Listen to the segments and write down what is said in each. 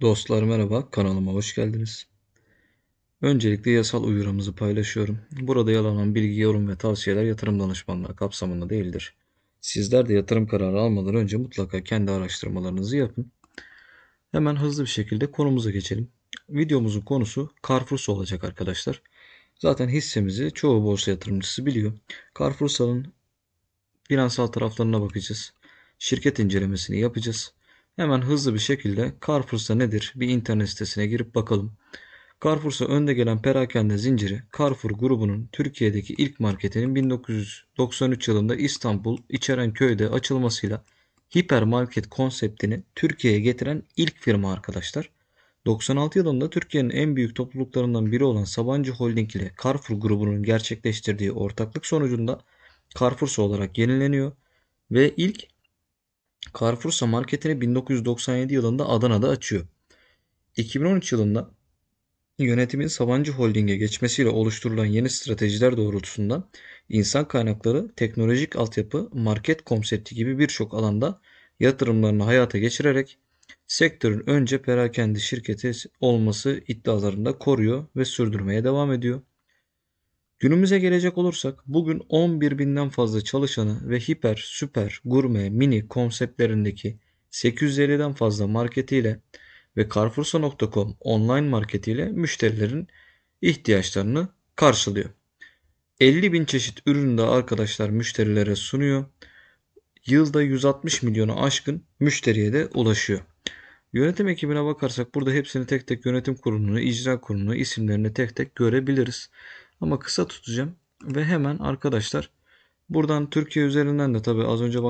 Dostlar merhaba, kanalıma hoş geldiniz. Öncelikle yasal uyarımızı paylaşıyorum. Burada yalanan bilgi, yorum ve tavsiyeler yatırım danışmanlığı kapsamında değildir. Sizler de yatırım kararı almadan önce mutlaka kendi araştırmalarınızı yapın. Hemen hızlı bir şekilde konumuza geçelim. Videomuzun konusu Carrefour'sa olacak arkadaşlar. Zaten hissemizi çoğu borsa yatırımcısı biliyor. Carrefour'sa'nın finansal taraflarına bakacağız. Şirket incelemesini yapacağız. Hemen hızlı bir şekilde Carrefour'sa nedir bir internet sitesine girip bakalım. Carrefour'sa önde gelen perakende zinciri Carrefour grubunun Türkiye'deki ilk marketinin 1993 yılında İstanbul Köy'de açılmasıyla hipermarket konseptini Türkiye'ye getiren ilk firma arkadaşlar. 96 yılında Türkiye'nin en büyük topluluklarından biri olan Sabancı Holding ile Carrefour grubunun gerçekleştirdiği ortaklık sonucunda Carrefour'sa olarak yenileniyor ve ilk Carrefour'sa marketini 1997 yılında Adana'da açıyor. 2013 yılında yönetimin Sabancı Holding'e geçmesiyle oluşturulan yeni stratejiler doğrultusunda insan kaynakları, teknolojik altyapı, market konsepti gibi birçok alanda yatırımlarını hayata geçirerek sektörün önce perakende şirketi olması iddialarında koruyor ve sürdürmeye devam ediyor. Günümüze gelecek olursak bugün 11 binden fazla çalışanı ve hiper, süper, gurme, mini konseptlerindeki 850'den fazla marketiyle ve Carrefoursa.com online marketiyle müşterilerin ihtiyaçlarını karşılıyor. 50 bin çeşit ürünü de arkadaşlar müşterilere sunuyor. Yılda 160 milyonu aşkın müşteriye de ulaşıyor. Yönetim ekibine bakarsak burada hepsini tek tek yönetim kurulunu, icra kurulunu, isimlerini tek tek görebiliriz. Ama kısa tutacağım. Ve hemen arkadaşlar buradan Türkiye üzerinden de tabi az önce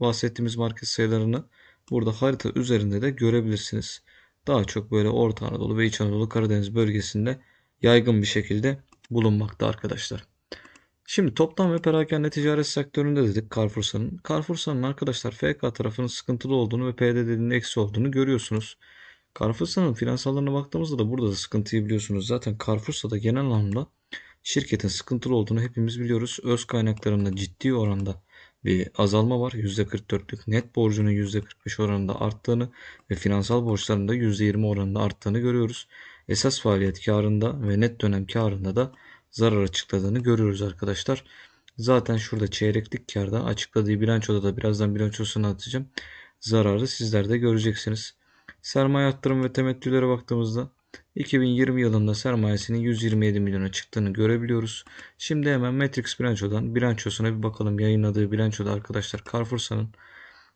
bahsettiğimiz market sayılarını burada harita üzerinde de görebilirsiniz. Daha çok böyle Orta Anadolu ve İç Anadolu Karadeniz bölgesinde yaygın bir şekilde bulunmakta arkadaşlar. Şimdi toptan ve perakende ticaret sektöründe dedik Carrefour'un. Carrefour'un arkadaşlar FK tarafının sıkıntılı olduğunu ve PDD'nin eksi olduğunu görüyorsunuz. Carrefour'un finansallarına baktığımızda da burada da sıkıntıyı biliyorsunuz. Zaten Carrefour'da da genel anlamda Şirketin sıkıntılı olduğunu hepimiz biliyoruz. Öz kaynaklarında ciddi oranda bir azalma var. %44'lük net borcunun %45 oranında arttığını ve finansal borçlarında %20 oranında arttığını görüyoruz. Esas faaliyet karında ve net dönem karında da zarar açıkladığını görüyoruz arkadaşlar. Zaten şurada çeyreklik karda açıkladığı bilançoda da birazdan bilançosunu atacağım. Zararı sizler de göreceksiniz. Sermaye arttırım ve temettülere baktığımızda 2020 yılında sermayesinin 127 milyona çıktığını görebiliyoruz. Şimdi hemen Matrix bilançodan bilançosuna bir bakalım. Yayınladığı bilançoda arkadaşlar Carrefour'sa'nın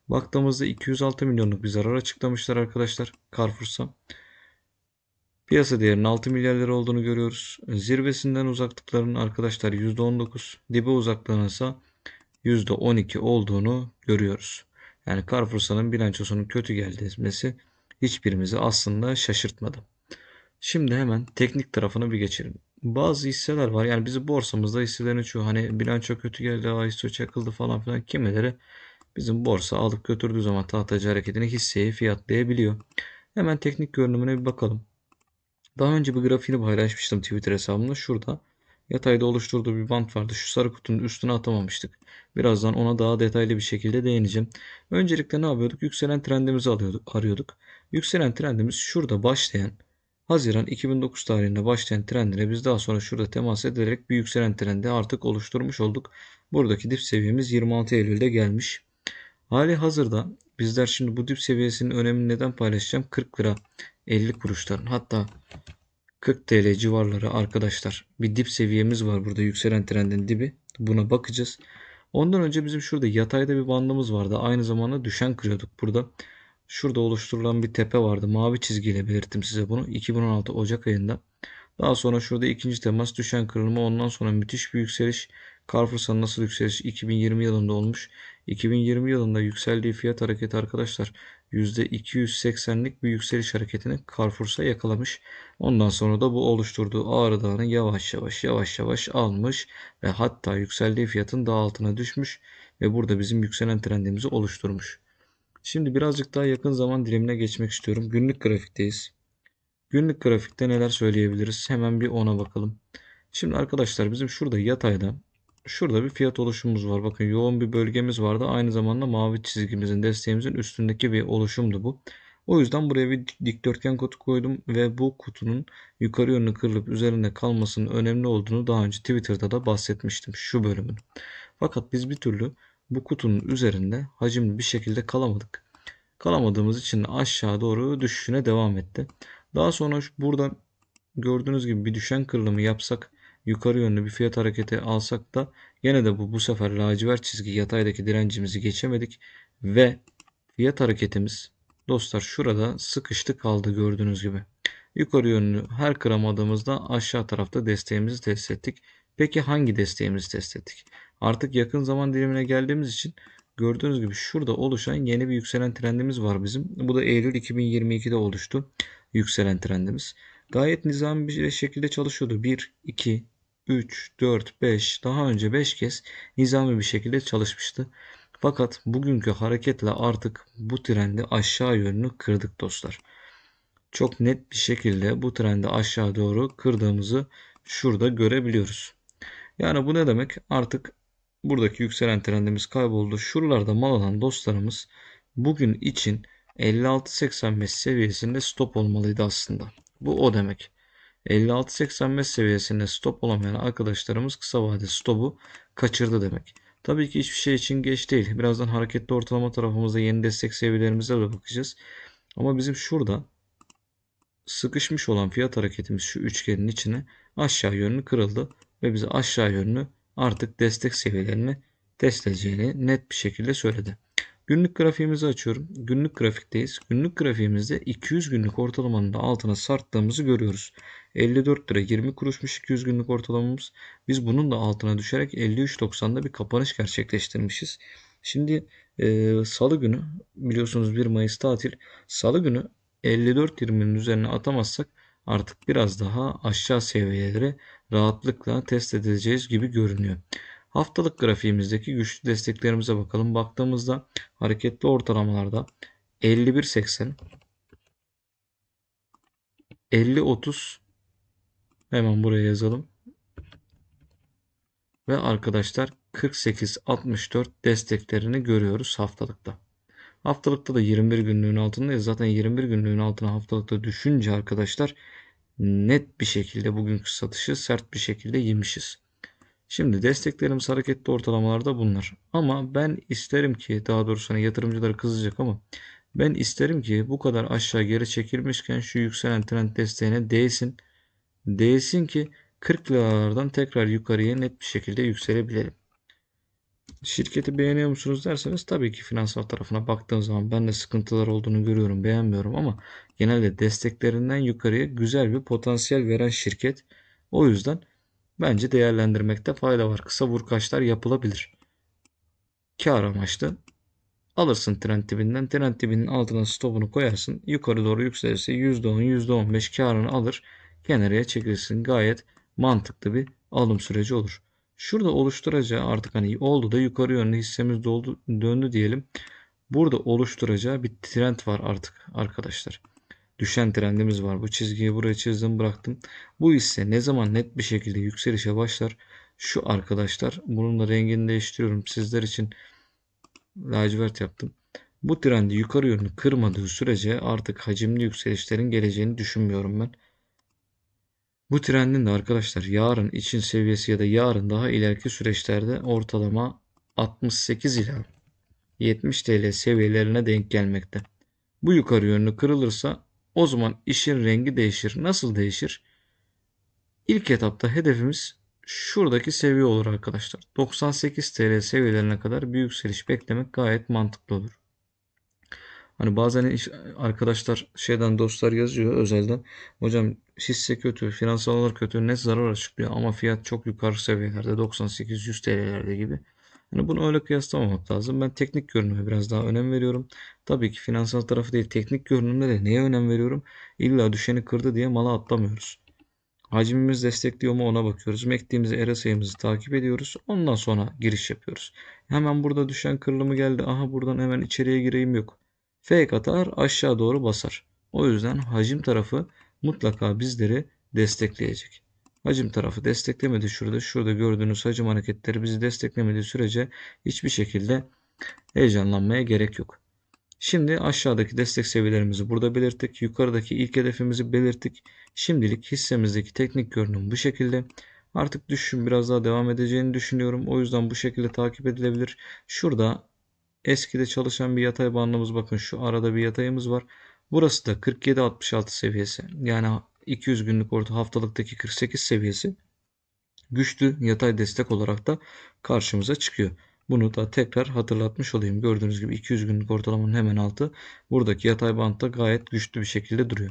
baktığımızda 206 milyonluk bir zarar açıklamışlar arkadaşlar Carrefour'sa. Piyasa değerinin 6 milyar lira olduğunu görüyoruz. Zirvesinden uzaklıkların arkadaşlar %19, dibe uzaklığının ise %12 olduğunu görüyoruz. Yani Carrefour'sa'nın bilançosunun kötü gelmesi hiçbirimizi aslında şaşırtmadı. Şimdi hemen teknik tarafına bir geçelim. Bazı hisseler var. Yani bizim borsamızda hisselerin çoğu hani bilanço kötü geldi, hisse çakıldı falan filan kimileri bizim borsa alıp götürdüğü zaman tahtacı hareketini hisseyi fiyatlayabiliyor. Hemen teknik görünümüne bir bakalım. Daha önce bir grafiğini paylaşmıştım Twitter hesabımda. Şurada yatayda oluşturduğu bir bant vardı. Şu sarı kutunun üstüne atamamıştık. Birazdan ona daha detaylı bir şekilde değineceğim. Öncelikle ne yapıyorduk? Yükselen trendimizi alıyorduk, arıyorduk. Yükselen trendimiz şurada başlayan Haziran 2009 tarihinde başlayan trendine biz daha sonra şurada temas ederek bir yükselen trendi artık oluşturmuş olduk. Buradaki dip seviyemiz 26 Eylül'de gelmiş. Hali hazırda bizler şimdi bu dip seviyesinin önemini neden paylaşacağım? 40 lira 50 kuruşların hatta 40 TL civarları arkadaşlar. Bir dip seviyemiz var burada yükselen trendin dibi. Buna bakacağız. Ondan önce bizim şurada yatayda bir bandımız vardı. Aynı zamanda düşen kırıyorduk burada. Şurada oluşturulan bir tepe vardı. Mavi çizgiyle belirttim size bunu. 2016 Ocak ayında. Daha sonra şurada ikinci temas düşen kırılma ondan sonra müthiş bir yükseliş. Carrefour'san nasıl yükseliş 2020 yılında olmuş. 2020 yılında yükseldiği fiyat hareketi arkadaşlar %280'lik bir yükseliş hareketini Carrefour'sa yakalamış. Ondan sonra da bu oluşturduğu ağrı dağını yavaş yavaş yavaş yavaş almış ve hatta yükseldiği fiyatın daha altına düşmüş ve burada bizim yükselen trendimizi oluşturmuş. Şimdi birazcık daha yakın zaman dilimine geçmek istiyorum. Günlük grafikteyiz. Günlük grafikte neler söyleyebiliriz? Hemen bir ona bakalım. Şimdi arkadaşlar bizim şurada yatayda şurada bir fiyat oluşumumuz var. Bakın yoğun bir bölgemiz vardı. Aynı zamanda mavi çizgimizin desteğimizin üstündeki bir oluşumdu bu. O yüzden buraya bir dikdörtgen kutu koydum ve bu kutunun yukarı yönlü kırılıp üzerinde kalmasının önemli olduğunu daha önce Twitter'da da bahsetmiştim şu bölümün. Fakat biz bir türlü bu kutunun üzerinde hacimli bir şekilde kalamadık. Kalamadığımız için aşağı doğru düşüşüne devam etti. Daha sonra burada gördüğünüz gibi bir düşen kırılımı yapsak yukarı yönlü bir fiyat hareketi alsak da yine de bu bu sefer lacivert çizgi yataydaki direncimizi geçemedik ve fiyat hareketimiz dostlar şurada sıkıştı kaldı gördüğünüz gibi. Yukarı yönlü her kıramadığımızda aşağı tarafta desteğimizi test ettik. Peki hangi desteğimizi test ettik? Artık yakın zaman dilimine geldiğimiz için gördüğünüz gibi şurada oluşan yeni bir yükselen trendimiz var bizim. Bu da Eylül 2022'de oluştu yükselen trendimiz. Gayet nizami bir şekilde çalışıyordu. 1, 2, 3, 4, 5 daha önce 5 kez nizami bir şekilde çalışmıştı. Fakat bugünkü hareketle artık bu trendi aşağı yönlü kırdık dostlar. Çok net bir şekilde bu trendi aşağı doğru kırdığımızı şurada görebiliyoruz. Yani bu ne demek? Artık buradaki yükselen trendimiz kayboldu. Şuralarda mal alan dostlarımız bugün için 56.85 seviyesinde stop olmalıydı aslında. Bu o demek. 56.85 seviyesinde stop olamayan arkadaşlarımız kısa vade stopu kaçırdı demek. Tabii ki hiçbir şey için geç değil. Birazdan hareketli ortalama tarafımızda yeni destek seviyelerimize de bakacağız. Ama bizim şurada sıkışmış olan fiyat hareketimiz şu üçgenin içine aşağı yönlü kırıldı ve bize aşağı yönlü artık destek seviyelerini test edeceğini net bir şekilde söyledi. Günlük grafiğimizi açıyorum. Günlük grafikteyiz. Günlük grafiğimizde 200 günlük ortalamanın da altına sarttığımızı görüyoruz. 54 lira 20 kuruşmuş 200 günlük ortalamamız. Biz bunun da altına düşerek 53.90'da bir kapanış gerçekleştirmişiz. Şimdi e, salı günü biliyorsunuz 1 Mayıs tatil. Salı günü 54.20'nin üzerine atamazsak artık biraz daha aşağı seviyelere rahatlıkla test edeceğiz gibi görünüyor. Haftalık grafiğimizdeki güçlü desteklerimize bakalım. Baktığımızda hareketli ortalamalarda 51.80 50.30 hemen buraya yazalım. Ve arkadaşlar 48.64 desteklerini görüyoruz haftalıkta. Haftalıkta da 21 günlüğün altındayız. Zaten 21 günlüğün altına haftalıkta düşünce arkadaşlar net bir şekilde bugünkü satışı sert bir şekilde yemişiz. Şimdi desteklerimiz hareketli ortalamalarda bunlar. Ama ben isterim ki daha doğrusu hani yatırımcılar kızacak ama ben isterim ki bu kadar aşağı geri çekilmişken şu yükselen trend desteğine değsin. Değsin ki 40 liralardan tekrar yukarıya net bir şekilde yükselebilirim. Şirketi beğeniyor musunuz derseniz tabii ki finansal tarafına baktığım zaman ben de sıkıntılar olduğunu görüyorum beğenmiyorum ama genelde desteklerinden yukarıya güzel bir potansiyel veren şirket. O yüzden bence değerlendirmekte fayda var. Kısa vurkaçlar yapılabilir. Kar amaçlı alırsın trend dibinden. Trend dibinin altına stopunu koyarsın. Yukarı doğru yükselirse %10 %15 karını alır. Kenarıya çekilirsin. Gayet mantıklı bir alım süreci olur. Şurada oluşturacağı artık hani oldu da yukarı yönlü hissemiz doldu, döndü diyelim. Burada oluşturacağı bir trend var artık arkadaşlar. Düşen trendimiz var. Bu çizgiyi buraya çizdim bıraktım. Bu hisse ne zaman net bir şekilde yükselişe başlar? Şu arkadaşlar bunun da rengini değiştiriyorum sizler için lacivert yaptım. Bu trendi yukarı yönlü kırmadığı sürece artık hacimli yükselişlerin geleceğini düşünmüyorum ben. Bu trendin de arkadaşlar yarın için seviyesi ya da yarın daha ileriki süreçlerde ortalama 68 ila 70 TL seviyelerine denk gelmekte. Bu yukarı yönlü kırılırsa o zaman işin rengi değişir. Nasıl değişir? İlk etapta hedefimiz şuradaki seviye olur arkadaşlar. 98 TL seviyelerine kadar bir yükseliş beklemek gayet mantıklı olur. Hani bazen arkadaşlar şeyden dostlar yazıyor özelden. Hocam hisse kötü, finansal olarak kötü, ne zarar açıklıyor ama fiyat çok yukarı seviyelerde 98-100 TL'lerde gibi. Yani bunu öyle kıyaslamamak lazım. Ben teknik görünüme biraz daha önem veriyorum. Tabii ki finansal tarafı değil teknik görünümde de neye önem veriyorum? İlla düşeni kırdı diye mala atlamıyoruz. Hacimimiz destekliyor mu ona bakıyoruz. Mektiğimizi, era sayımızı takip ediyoruz. Ondan sonra giriş yapıyoruz. Hemen burada düşen kırılımı geldi. Aha buradan hemen içeriye gireyim yok. F atar aşağı doğru basar. O yüzden hacim tarafı mutlaka bizleri destekleyecek. Hacim tarafı desteklemedi şurada. Şurada gördüğünüz hacim hareketleri bizi desteklemediği sürece hiçbir şekilde heyecanlanmaya gerek yok. Şimdi aşağıdaki destek seviyelerimizi burada belirttik. Yukarıdaki ilk hedefimizi belirttik. Şimdilik hissemizdeki teknik görünüm bu şekilde. Artık düşüşün biraz daha devam edeceğini düşünüyorum. O yüzden bu şekilde takip edilebilir. Şurada Eskide çalışan bir yatay bandımız bakın şu arada bir yatayımız var. Burası da 47-66 seviyesi. Yani 200 günlük orta haftalıktaki 48 seviyesi güçlü yatay destek olarak da karşımıza çıkıyor. Bunu da tekrar hatırlatmış olayım. Gördüğünüz gibi 200 günlük ortalamanın hemen altı buradaki yatay bantta gayet güçlü bir şekilde duruyor.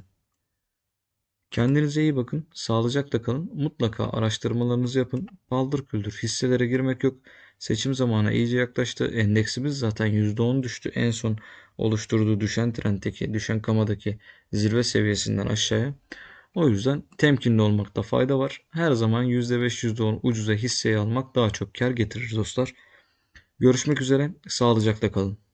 Kendinize iyi bakın, sağlıcakla kalın, mutlaka araştırmalarınızı yapın, paldır küldür hisselere girmek yok. Seçim zamanı iyice yaklaştı. Endeksimiz zaten %10 düştü. En son oluşturduğu düşen trendteki düşen kamadaki zirve seviyesinden aşağıya. O yüzden temkinli olmakta fayda var. Her zaman %5, %10 ucuza hisseyi almak daha çok kar getirir dostlar. Görüşmek üzere, sağlıcakla kalın.